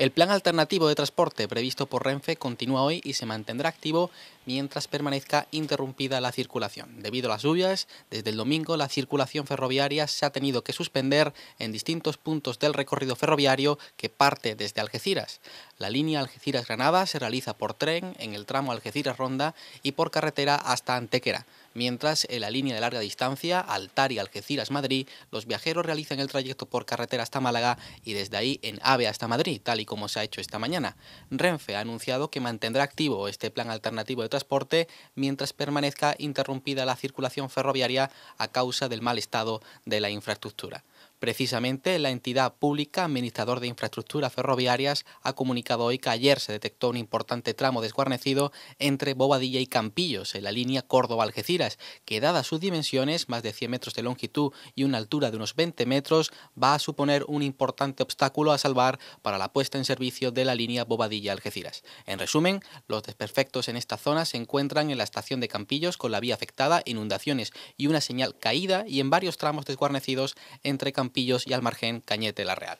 El plan alternativo de transporte previsto por Renfe continúa hoy y se mantendrá activo mientras permanezca interrumpida la circulación. Debido a las lluvias, desde el domingo la circulación ferroviaria se ha tenido que suspender en distintos puntos del recorrido ferroviario que parte desde Algeciras. La línea Algeciras-Granada se realiza por tren en el tramo Algeciras-Ronda y por carretera hasta Antequera mientras en la línea de larga distancia, Altar y Algeciras-Madrid, los viajeros realizan el trayecto por carretera hasta Málaga y desde ahí en AVE hasta Madrid, tal y como se ha hecho esta mañana. Renfe ha anunciado que mantendrá activo este plan alternativo de transporte mientras permanezca interrumpida la circulación ferroviaria a causa del mal estado de la infraestructura. Precisamente, la entidad pública, administrador de infraestructuras ferroviarias, ha comunicado hoy que ayer se detectó un importante tramo desguarnecido entre Bobadilla y Campillos, en la línea Córdoba-Algeciras, que dadas sus dimensiones, más de 100 metros de longitud y una altura de unos 20 metros, va a suponer un importante obstáculo a salvar para la puesta en servicio de la línea Bobadilla-Algeciras. En resumen, los desperfectos en esta zona se encuentran en la estación de Campillos con la vía afectada, inundaciones y una señal caída y en varios tramos desguarnecidos entre pillos y al margen Cañete la Real.